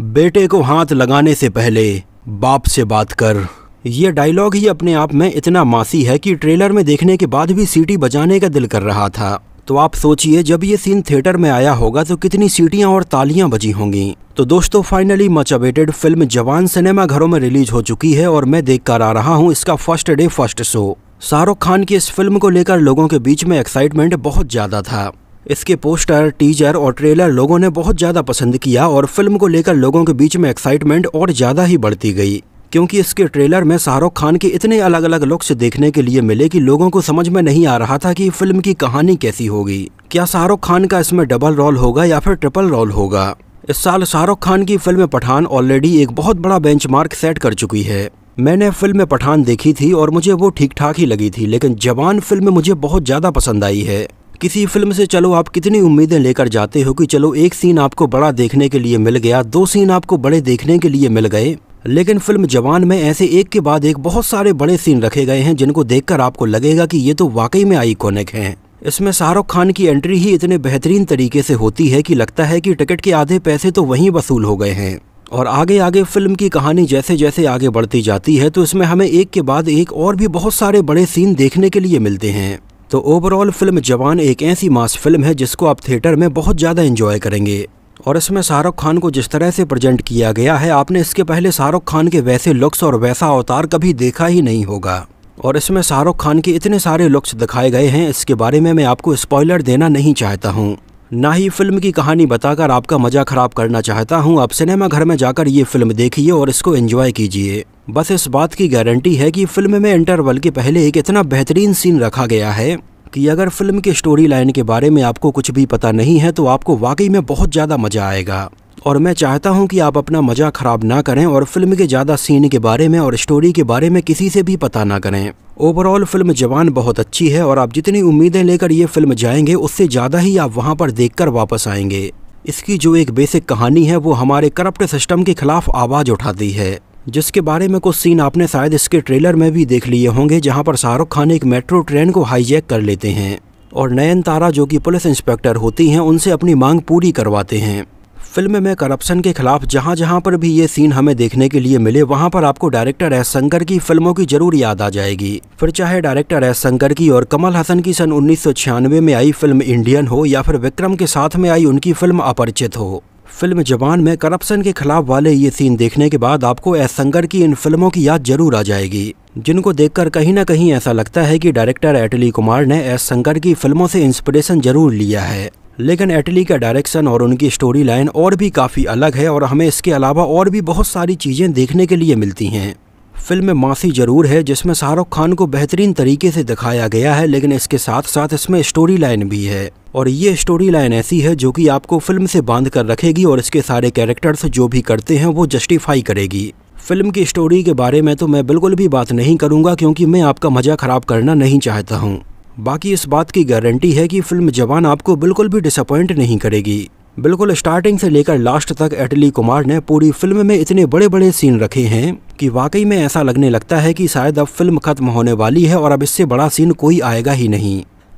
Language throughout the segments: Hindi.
बेटे को हाथ लगाने से पहले बाप से बात कर ये डायलॉग ही अपने आप में इतना मासी है कि ट्रेलर में देखने के बाद भी सीटी बजाने का दिल कर रहा था तो आप सोचिए जब ये सीन थिएटर में आया होगा तो कितनी सीटियां और तालियां बजी होंगी तो दोस्तों finally much awaited film Jawan cinema घरों में रिलीज हो चुकी है और मैं देख कर आ रहा हूँ इसका first day first show Shahrukh Khan की इस फिल्म को लेकर लोगों के बीच में एक्साइटमेंट बहुत ज़्यादा था इसके पोस्टर टीजर और ट्रेलर लोगों ने बहुत ज़्यादा पसंद किया और फिल्म को लेकर लोगों के बीच में एक्साइटमेंट और ज़्यादा ही बढ़ती गई क्योंकि इसके ट्रेलर में शाहरुख खान के इतने अलग अलग लुक्स देखने के लिए मिले कि लोगों को समझ में नहीं आ रहा था कि फिल्म की कहानी कैसी होगी क्या शाहरुख खान का इसमें डबल रोल होगा या फिर ट्रिपल रोल होगा इस साल शाहरुख खान की फिल्म पठान ऑलरेडी एक बहुत बड़ा बेंचमार्क सेट कर चुकी है मैंने फिल्म पठान देखी थी और मुझे वो ठीक ठाक ही लगी थी लेकिन जवान फिल्म मुझे बहुत ज़्यादा पसंद आई है किसी फिल्म से चलो आप कितनी उम्मीदें लेकर जाते हो कि चलो एक सीन आपको बड़ा देखने के लिए मिल गया दो सीन आपको बड़े देखने के लिए मिल गए लेकिन फिल्म जवान में ऐसे एक के बाद एक बहुत सारे बड़े सीन रखे गए हैं जिनको देखकर आपको लगेगा कि ये तो वाकई में आइकॉनिक हैं इसमें शाहरुख खान की एंट्री ही इतने बेहतरीन तरीके से होती है कि लगता है कि टिकट के आधे पैसे तो वहीं वसूल हो गए हैं और आगे आगे फिल्म की कहानी जैसे जैसे आगे बढ़ती जाती है तो इसमें हमें एक के बाद एक और भी बहुत सारे बड़े सीन देखने के लिए मिलते हैं तो ओवरऑल फिल्म जवान एक ऐसी मास फिल्म है जिसको आप थिएटर में बहुत ज़्यादा इन्जॉय करेंगे और इसमें शाहरुख खान को जिस तरह से प्रजेंट किया गया है आपने इसके पहले शाहरुख खान के वैसे लुक्स और वैसा अवतार कभी देखा ही नहीं होगा और इसमें शाहरुख खान के इतने सारे लुक्स दिखाए गए हैं इसके बारे में मैं आपको स्पॉयलर देना नहीं चाहता हूँ ना ही फिल्म की कहानी बताकर आपका मज़ा खराब करना चाहता हूँ आप सिनेमा घर में जाकर ये फिल्म देखिए और इसको एंजॉय कीजिए बस इस बात की गारंटी है कि फिल्म में इंटरवल के पहले एक इतना बेहतरीन सीन रखा गया है कि अगर फिल्म के स्टोरी लाइन के बारे में आपको कुछ भी पता नहीं है तो आपको वाकई में बहुत ज़्यादा मज़ा आएगा और मैं चाहता हूं कि आप अपना मज़ा ख़राब ना करें और फिल्म के ज़्यादा सीन के बारे में और स्टोरी के बारे में किसी से भी पता ना करें ओवरऑल फिल्म जवान बहुत अच्छी है और आप जितनी उम्मीदें लेकर ये फिल्म जाएंगे उससे ज़्यादा ही आप वहाँ पर देख वापस आएंगे इसकी जो एक बेसिक कहानी है वो हमारे करप्ट सिस्टम के खिलाफ आवाज़ उठाती है जिसके बारे में कुछ सीन आपने शायद इसके ट्रेलर में भी देख लिए होंगे जहां पर शाहरुख खान एक मेट्रो ट्रेन को हाईजैक कर लेते हैं और नयन तारा जो कि पुलिस इंस्पेक्टर होती हैं उनसे अपनी मांग पूरी करवाते हैं फिल्म में करप्शन के खिलाफ जहाँ जहाँ पर भी ये सीन हमें देखने के लिए मिले वहाँ पर आपको डायरेक्टर एस शंकर की फिल्मों की जरूर याद आ जाएगी फिर चाहे डायरेक्टर एस शंकर की और कमल हसन की सन उन्नीस में आई फिल्म इंडियन हो या फिर विक्रम के साथ में आई उनकी फिल्म अपरिचित हो फिल्म जबान में करप्शन के खिलाफ वाले ये सीन देखने के बाद आपको एस संगर की इन फिल्मों की याद जरूर आ जाएगी जिनको देखकर कहीं ना कहीं ऐसा लगता है कि डायरेक्टर एटली कुमार ने एस संगर की फिल्मों से इंस्पिरेशन जरूर लिया है लेकिन एटली का डायरेक्शन और उनकी स्टोरी लाइन और भी काफ़ी अलग है और हमें इसके अलावा और भी बहुत सारी चीज़ें देखने के लिए मिलती हैं फिल्म मासी जरूर है जिसमें शाहरुख खान को बेहतरीन तरीके से दिखाया गया है लेकिन इसके साथ साथ इसमें स्टोरी लाइन भी है और ये स्टोरी लाइन ऐसी है जो कि आपको फिल्म से बांध कर रखेगी और इसके सारे कैरेक्टर्स जो भी करते हैं वो जस्टिफाई करेगी फिल्म की स्टोरी के बारे में तो मैं बिल्कुल भी बात नहीं करूँगा क्योंकि मैं आपका मज़ा ख़राब करना नहीं चाहता हूँ बाकी इस बात की गारंटी है कि फिल्म जवान आपको बिल्कुल भी डिसअपॉइंट नहीं करेगी बिल्कुल स्टार्टिंग से लेकर लास्ट तक एटली कुमार ने पूरी फिल्म में इतने बड़े बड़े सीन रखे हैं कि वाकई में ऐसा लगने लगता है कि शायद अब फिल्म ख़त्म होने वाली है और अब इससे बड़ा सीन कोई आएगा ही नहीं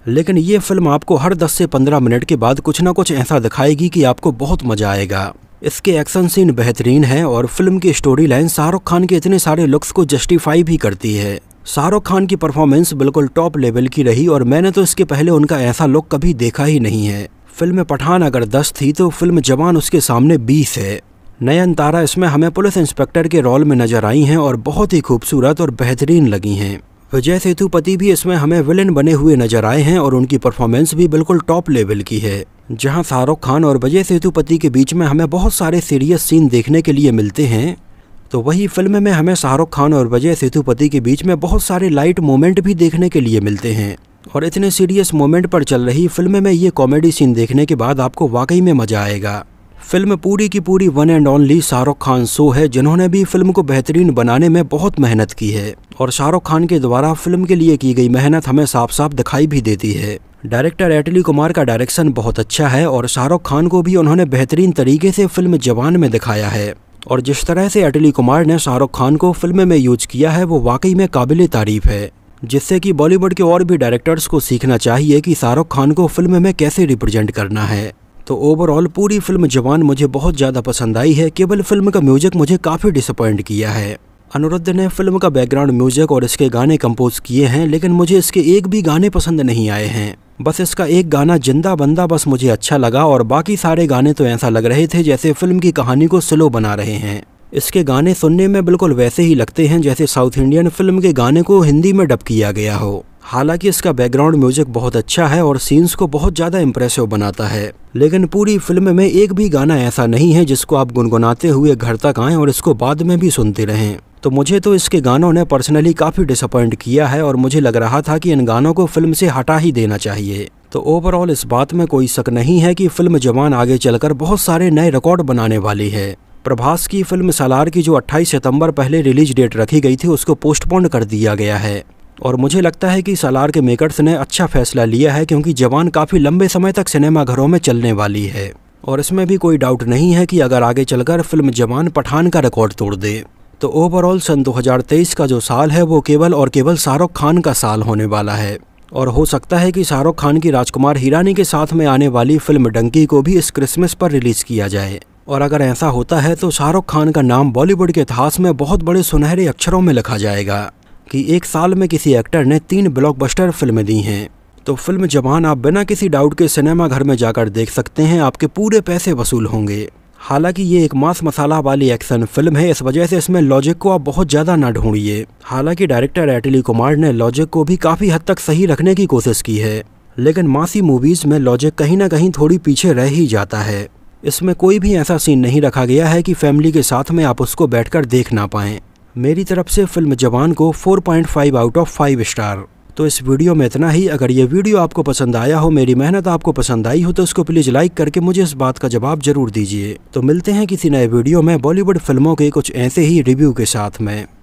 लेकिन ये फिल्म आपको हर 10 से 15 मिनट के बाद कुछ ना कुछ ऐसा दिखाएगी कि आपको बहुत मज़ा आएगा इसके एक्शन सीन बेहतरीन हैं और फिल्म की स्टोरी लाइन शाहरुख खान के इतने सारे लुक्स को जस्टिफाई भी करती है शाहरुख खान की परफॉर्मेंस बिल्कुल टॉप लेवल की रही और मैंने तो इसके पहले उनका ऐसा लुक कभी देखा ही नहीं है फिल्म पठान अगर दस थी तो फिल्म जवान उसके सामने बीस है नयन तारा इसमें हमें पुलिस इंस्पेक्टर के रोल में नजर आई हैं और बहुत ही खूबसूरत और बेहतरीन लगी हैं विजय सेतुपति भी इसमें हमें विलेन बने हुए नजर आए हैं और उनकी परफॉर्मेंस भी बिल्कुल टॉप लेवल की है जहां शाहरुख खान और विजय सेतुपति के बीच में हमें बहुत सारे सीरियस सीन देखने के लिए मिलते हैं तो वही फिल्म में हमें शाहरुख खान और विजय सेतुपति के बीच में बहुत सारे लाइट मोमेंट भी देखने के लिए मिलते हैं और इतने सीरियस मोमेंट पर चल रही फिल्म में ये कॉमेडी सीन देखने के बाद आपको वाकई में मज़ा आएगा फिल्म पूरी की पूरी one and only Shahrukh Khan show है जिन्होंने भी फिल्म को बेहतरीन बनाने में बहुत मेहनत की है और शाहरुख खान के द्वारा फिल्म के लिए की गई मेहनत हमें साफ साफ दिखाई भी देती है डायरेक्टर एटली कुमार का डायरेक्शन बहुत अच्छा है और शाहरुख खान को भी उन्होंने बेहतरीन तरीके से फिल्म जवान में दिखाया है और जिस तरह से एटली कुमार ने शाहरुख खान को फिल्म में यूज किया है वो वाकई में काबिल तारीफ है जिससे कि बॉलीवुड के और भी डायरेक्टर्स को सीखना चाहिए कि शाहरुख खान को फिल्म में कैसे रिप्रेजेंट करना है तो ओवरऑल पूरी फिल्म जवान मुझे बहुत ज़्यादा पसंद आई है केवल फिल्म का म्यूजिक मुझे काफ़ी डिसअपॉइंट किया है अनुरुद्ध ने फिल्म का बैकग्राउंड म्यूजिक और इसके गाने कंपोज किए हैं लेकिन मुझे इसके एक भी गाने पसंद नहीं आए हैं बस इसका एक गाना जिंदा बंदा बस मुझे अच्छा लगा और बाकी सारे गाने तो ऐसा लग रहे थे जैसे फिल्म की कहानी को स्लो बना रहे हैं इसके गाने सुनने में बिल्कुल वैसे ही लगते हैं जैसे साउथ इंडियन फिल्म के गाने को हिंदी में डब किया गया हो हालांकि इसका बैकग्राउंड म्यूजिक बहुत अच्छा है और सीन्स को बहुत ज़्यादा इम्प्रेसिव बनाता है लेकिन पूरी फिल्म में एक भी गाना ऐसा नहीं है जिसको आप गुनगुनाते हुए घर तक आएँ और इसको बाद में भी सुनते रहें तो मुझे तो इसके गानों ने पर्सनली काफ़ी डिसअपॉइंट किया है और मुझे लग रहा था कि इन गानों को फिल्म से हटा ही देना चाहिए तो ओवरऑल इस बात में कोई शक नहीं है कि फिल्म जवान आगे चलकर बहुत सारे नए रिकॉर्ड बनाने वाली है प्रभास की फिल्म सालार की जो 28 सितंबर पहले रिलीज डेट रखी गई थी उसको पोस्टपोन कर दिया गया है और मुझे लगता है कि सालार के मेकर्स ने अच्छा फैसला लिया है क्योंकि जवान काफ़ी लंबे समय तक सिनेमा घरों में चलने वाली है और इसमें भी कोई डाउट नहीं है कि अगर आगे चलकर फिल्म जवान पठान का रिकॉर्ड तोड़ दे तो ओवरऑल सन 2023 का जो साल है वो केवल और केवल शाहरुख खान का साल होने वाला है और हो सकता है कि शाहरुख खान की राजकुमार हीरानी के साथ में आने वाली फिल्म डंकी को भी इस क्रिसमस पर रिलीज़ किया जाए और अगर ऐसा होता है तो शाहरुख खान का नाम बॉलीवुड के इतिहास में बहुत बड़े सुनहरे अक्षरों में लिखा जाएगा कि एक साल में किसी एक्टर ने तीन ब्लॉकबस्टर फिल्में दी हैं तो फिल्म जवान आप बिना किसी डाउट के सिनेमा घर में जाकर देख सकते हैं आपके पूरे पैसे वसूल होंगे हालांकि ये एक मास मसाला वाली एक्शन फिल्म है इस वजह से इसमें लॉजिक को आप बहुत ज़्यादा ना ढूंढिए हालांकि डायरेक्टर एटली कुमार ने लॉजिक को भी काफ़ी हद तक सही रखने की कोशिश की है लेकिन मासी मूवीज़ में लॉजिक कहीं ना कहीं थोड़ी पीछे रह ही जाता है इसमें कोई भी ऐसा सीन नहीं रखा गया है कि फैमिली के साथ में आप उसको बैठकर देख ना पाएँ मेरी तरफ से फिल्म जवान को 4.5 आउट ऑफ 5 स्टार तो इस वीडियो में इतना ही अगर ये वीडियो आपको पसंद आया हो मेरी मेहनत आपको पसंद आई हो तो उसको प्लीज़ लाइक करके मुझे इस बात का जवाब जरूर दीजिए तो मिलते हैं किसी नए वीडियो में बॉलीवुड फिल्मों के कुछ ऐसे ही रिव्यू के साथ में